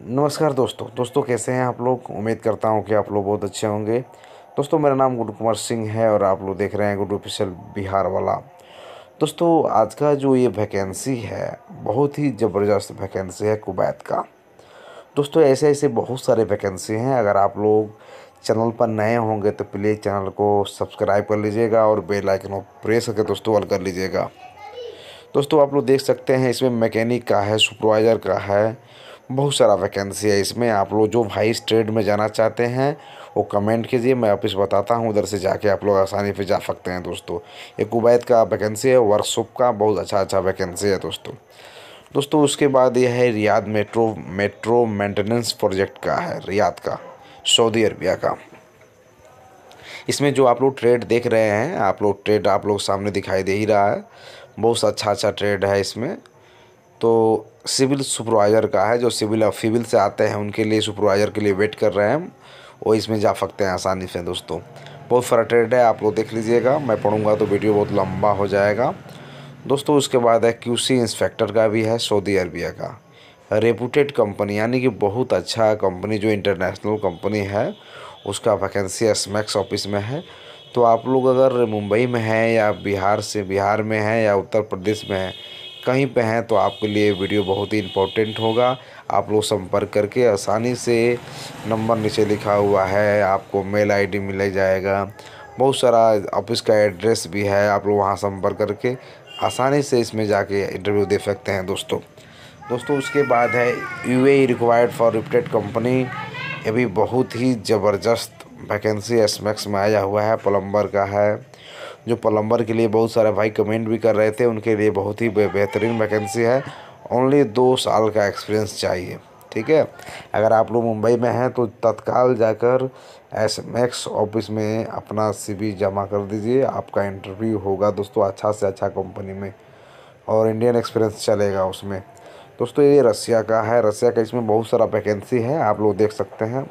नमस्कार दोस्तों दोस्तों कैसे हैं आप लोग उम्मीद करता हूं कि आप लोग बहुत अच्छे होंगे दोस्तों मेरा नाम गुड कुमार सिंह है और आप लोग देख रहे हैं गुड ऑफिशियल बिहार वाला दोस्तों आज का जो ये वैकेंसी है बहुत ही ज़बरदस्त वैकेंसी है कुवैत का दोस्तों ऐसे ऐसे बहुत सारे वैकेंसी हैं अगर आप लोग चैनल पर नए होंगे तो प्लीज़ चैनल को सब्सक्राइब कर लीजिएगा और बेल आइकन प्रेस करके दोस्तों ऑल कर लीजिएगा दोस्तों आप लोग देख सकते हैं इसमें मैकेनिक का है सुपरवाइज़र का है बहुत सारा वैकेंसी है इसमें आप लोग जो भाई इस ट्रेड में जाना चाहते हैं वो कमेंट कीजिए मैं ऑफिस बताता हूँ उधर से जाके आप लोग आसानी से जा सकते हैं दोस्तों ये कुवैत का वैकेंसी है वर्कशॉप का बहुत अच्छा अच्छा वैकेंसी है दोस्तों दोस्तों उसके बाद यह है Riyadh metro metro maintenance project का है रियाद का सऊदी अरबिया का इसमें जो आप लोग ट्रेड देख रहे हैं आप लोग ट्रेड आप लोग सामने दिखाई दे ही रहा है बहुत अच्छा अच्छा ट्रेड है इसमें तो सिविल सुपरवाइज़र का है जो सिविल और फिविल से आते हैं उनके लिए सुपरवाइज़र के लिए वेट कर रहे हैं वो इसमें जा सकते हैं आसानी से दोस्तों बहुत फ्रटेड है आप लोग देख लीजिएगा मैं पढ़ूँगा तो वीडियो बहुत लंबा हो जाएगा दोस्तों उसके बाद है क्यूसी इंस्पेक्टर का भी है सऊदी अरबिया का रेपूटेड कंपनी यानी कि बहुत अच्छा कंपनी जो इंटरनेशनल कंपनी है उसका वैकेंसी मैक्स ऑफिस में है तो आप लोग अगर मुंबई में हैं या बिहार से बिहार में हैं या उत्तर प्रदेश में हैं कहीं पे हैं तो आपके लिए वीडियो बहुत ही इम्पोर्टेंट होगा आप लोग संपर्क करके आसानी से नंबर नीचे लिखा हुआ है आपको मेल आईडी मिल जाएगा बहुत सारा ऑफिस का एड्रेस भी है आप लोग वहाँ संपर्क करके आसानी से इसमें जाके इंटरव्यू दे सकते हैं दोस्तों दोस्तों उसके बाद है U A required for reputed company ये भी बहुत ही ज़बरदस्त वैकेंसी एसमैक्स में आया हुआ है प्लम्बर का है जो प्लम्बर के लिए बहुत सारे भाई कमेंट भी कर रहे थे उनके लिए बहुत ही बेहतरीन वैकेंसी है ओनली दो साल का एक्सपीरियंस चाहिए ठीक है अगर आप लोग मुंबई में हैं तो तत्काल जाकर एस एम एक्स ऑफिस में अपना सी जमा कर दीजिए आपका इंटरव्यू होगा दोस्तों अच्छा से अच्छा कंपनी में और इंडियन एक्सपीरियंस चलेगा उसमें दोस्तों ये रसिया का है रसिया का इसमें बहुत सारा वैकेंसी है आप लोग देख सकते हैं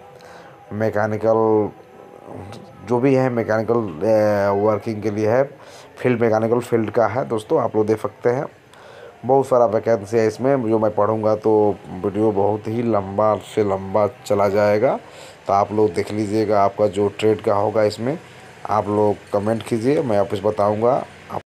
मैकेनिकल जो भी है मैकेनिकल वर्किंग के लिए है फील्ड मैकेनिकल फील्ड का है दोस्तों आप लोग देख सकते हैं बहुत सारा वैकेंसी है इसमें जो मैं पढ़ूंगा तो वीडियो बहुत ही लंबा से लंबा चला जाएगा तो आप लोग देख लीजिएगा आपका जो ट्रेड का होगा इसमें आप लोग कमेंट कीजिए मैं वापस बताऊँगा